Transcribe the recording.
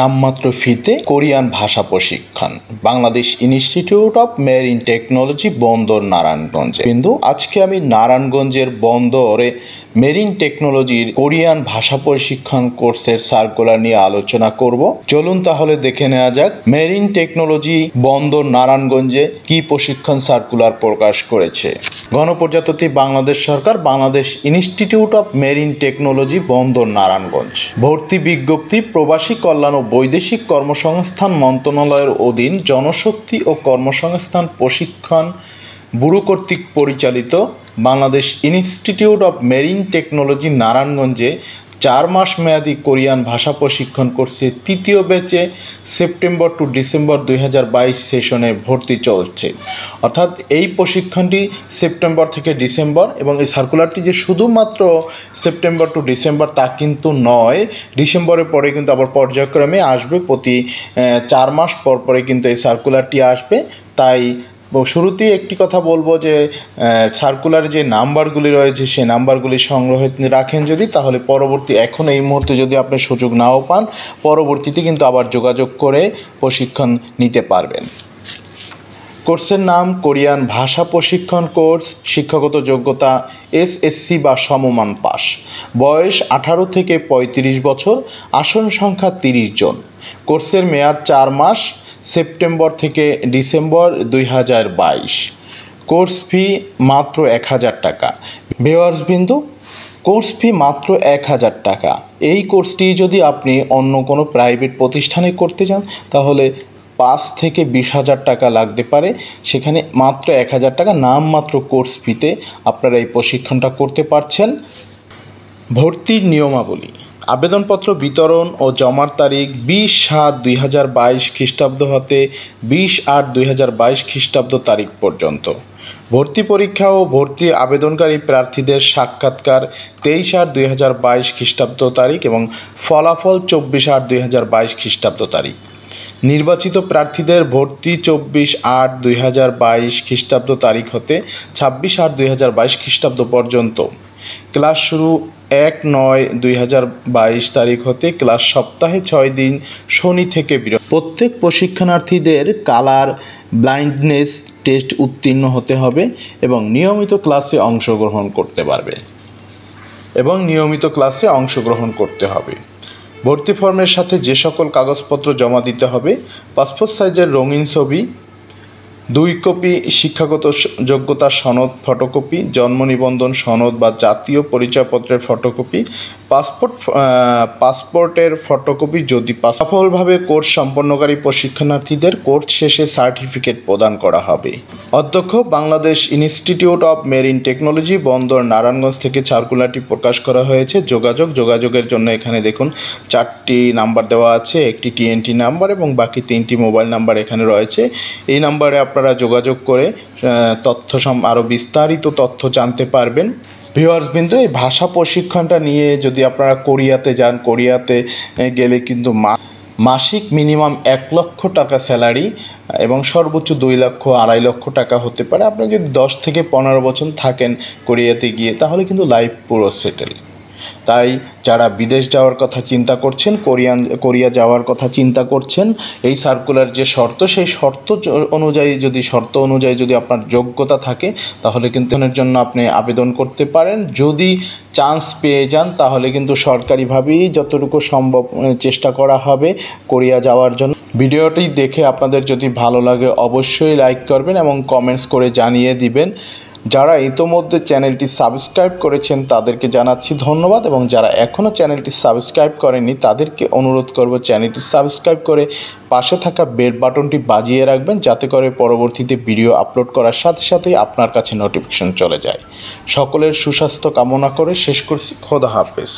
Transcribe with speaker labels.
Speaker 1: নামমাত্র ফিতে কোরিয়ান ভাষা প্রশিক্ষণ Bangladesh institute of marine technology বন্দর নারায়ণগঞ্জে কিন্তু আজকে আমি নারায়ণগঞ্জের বন্দরে মেরিন টেকনোলজির কোরিয়ান ভাষা প্রশিক্ষণ কোর্সের সার্কুলার নিয়ে আলোচনা করব চলুন তাহলে দেখে নেওয়া যাক মেরিন টেকনোলজি বন্দর নারায়ণগঞ্জে কি প্রশিক্ষণ সার্কুলার প্রকাশ করেছে গণপ্রজাতন্ত্রী বাংলাদেশ সরকার Bangladesh institute of marine technology বন্দর নারায়ণগঞ্জ ভর্তি বিজ্ঞপ্তি প্রবাসী কল্যাণ ও বৈদেশিক কর্মসংস্থান মন্ত্রণালয়ের অধীন জনশক্তি ও কর্মসংস্থান প্রশিক্ষণ ব্যুরো কর্তৃক পরিচালিত Bangladesh institute of marine technology নারায়ণগঞ্জে চার মাস মেয়াদি কোরিয়ান ভাষা প্রশিক্ষণ কোর্সে তৃতীয় ব্যাচে সেপ্টেম্বর টু ডিসেম্বর দুই সেশনে ভর্তি চলছে অর্থাৎ এই প্রশিক্ষণটি সেপ্টেম্বর থেকে ডিসেম্বর এবং এই সার্কুলারটি যে শুধুমাত্র সেপ্টেম্বর টু ডিসেম্বর তা কিন্তু নয় ডিসেম্বরের পরে কিন্তু আবার পর্যায়ক্রমে আসবে প্রতি চার মাস পর পরে কিন্তু এই সার্কুলারটি আসবে তাই শুরুতেই একটি কথা বলবো যে সার্কুলার যে নাম্বারগুলি রয়েছে সেই নাম্বারগুলি সংগ্রহ রাখেন যদি তাহলে পরবর্তী এখন এই মুহূর্তে যদি আপনি সুযোগ নাও পান পরবর্তীতে কিন্তু আবার যোগাযোগ করে প্রশিক্ষণ নিতে পারবেন কোর্সের নাম কোরিয়ান ভাষা প্রশিক্ষণ কোর্স শিক্ষাগত যোগ্যতা এসএসসি বা সমমান পাস বয়স আঠারো থেকে ৩৫ বছর আসন সংখ্যা ৩০ জন কোর্সের মেয়াদ চার মাস সেপ্টেম্বর থেকে ডিসেম্বর দুই কোর্স ফি মাত্র এক হাজার টাকা ভিওয়ার্স বিন্দু কোর্স ফি মাত্র এক হাজার টাকা এই কোর্সটি যদি আপনি অন্য কোনো প্রাইভেট প্রতিষ্ঠানে করতে চান তাহলে পাঁচ থেকে বিশ হাজার টাকা লাগতে পারে সেখানে মাত্র এক হাজার টাকা নামমাত্র কোর্স ফিতে আপনারা এই প্রশিক্ষণটা করতে পারছেন ভর্তির নিয়মাবলী আবেদনপত্র বিতরণ ও জমার তারিখ বিশ সাত দুই হাজার বাইশ খ্রিস্টাব্দ হতে বিশ আট দুই হাজার বাইশ খ্রিস্টাব্দ তারিখ পর্যন্ত ভর্তি পরীক্ষা ও ভর্তি আবেদনকারী প্রার্থীদের সাক্ষাৎকার তেইশ আট দুই হাজার বাইশ খ্রিস্টাব্দ তারিখ এবং ফলাফল চব্বিশ আট দুই হাজার বাইশ খ্রিস্টাব্দ তারিখ নির্বাচিত প্রার্থীদের ভর্তি চব্বিশ আট দুই হাজার বাইশ খ্রিস্টাব্দ তারিখ হতে ছাব্বিশ আট দুই হাজার বাইশ খ্রিস্টাব্দ পর্যন্ত ক্লাস শুরু এক নয় দুই তারিখ হতে ক্লাস সপ্তাহে ছয় দিন শনি থেকে বিরত প্রত্যেক প্রশিক্ষণার্থীদের কালার ব্লাইন্ডনেস টেস্ট উত্তীর্ণ হতে হবে এবং নিয়মিত ক্লাসে অংশগ্রহণ করতে পারবে এবং নিয়মিত ক্লাসে অংশগ্রহণ করতে হবে ভর্তি ফর্মের সাথে যে সকল কাগজপত্র জমা দিতে হবে পাসপোর্ট সাইজের রঙিন ছবি দুই কপি শিক্ষাগত যোগ্যতা সনদ ফটোকপি জন্ম নিবন্ধন সনদ বা জাতীয় পরিচয়পত্রের ফটোকপি পাসপোর্ট পাসপোর্টের ফটোকপি যদি সফলভাবে কোর্স সম্পন্নকারী প্রশিক্ষণার্থীদের কোর্স শেষে সার্টিফিকেট প্রদান করা হবে অধ্যক্ষ Bangladesh institute of marine technology বন্দর নারায়ণগঞ্জ থেকে সার্কুলারটি প্রকাশ করা হয়েছে যোগাযোগ যোগাযোগের জন্য এখানে দেখুন চারটি নাম্বার দেওয়া আছে একটি টিএনটি নাম্বার এবং বাকি তিনটি মোবাইল নাম্বার এখানে রয়েছে এই নাম্বারে আপনারা যোগাযোগ করে তথ্য আরও বিস্তারিত তথ্য জানতে পারবেন ভিওয়ার্স কিন্তু এই ভাষা প্রশিক্ষণটা নিয়ে যদি আপনারা কোরিয়াতে যান কোরিয়াতে গেলে কিন্তু মাসিক মিনিমাম এক লক্ষ টাকা স্যালারি এবং সর্বোচ্চ দুই লক্ষ আড়াই লক্ষ টাকা হতে পারে আপনি যদি দশ থেকে পনেরো বছর থাকেন কোরিয়াতে গিয়ে তাহলে কিন্তু লাইফ পুরো সেটেল তাই যারা বিদেশ যাওয়ার কথা চিন্তা করছেন কোরিয়ান কোরিয়া যাওয়ার কথা চিন্তা করছেন এই সার্কুলার যে শর্ত সেই শর্ত অনুযায়ী যদি শর্ত অনুযায়ী যদি আপনার যোগ্যতা থাকে তাহলে কিন্তু জন্য আপনি আবেদন করতে পারেন যদি চান্স পেয়ে যান তাহলে কিন্তু সরকারিভাবেই যতটুকু সম্ভব চেষ্টা করা হবে কোরিয়া যাওয়ার জন্য ভিডিওটি দেখে আপনাদের যদি ভালো লাগে অবশ্যই লাইক করবেন এবং কমেন্টস করে জানিয়ে দিবেন যারা ইতোমধ্যে চ্যানেলটি সাবস্ক্রাইব করেছেন তাদেরকে জানাচ্ছি ধন্যবাদ এবং যারা এখনও চ্যানেলটি সাবস্ক্রাইব করেননি তাদেরকে অনুরোধ করব চ্যানেলটি সাবস্ক্রাইব করে পাশে থাকা বেল বাটনটি বাজিয়ে রাখবেন যাতে করে পরবর্তীতে ভিডিও আপলোড করার সাথে সাথেই আপনার কাছে নোটিফিকেশন চলে যায় সকলের সুস্বাস্থ্য কামনা করে শেষ করছি খোদা হাফেজ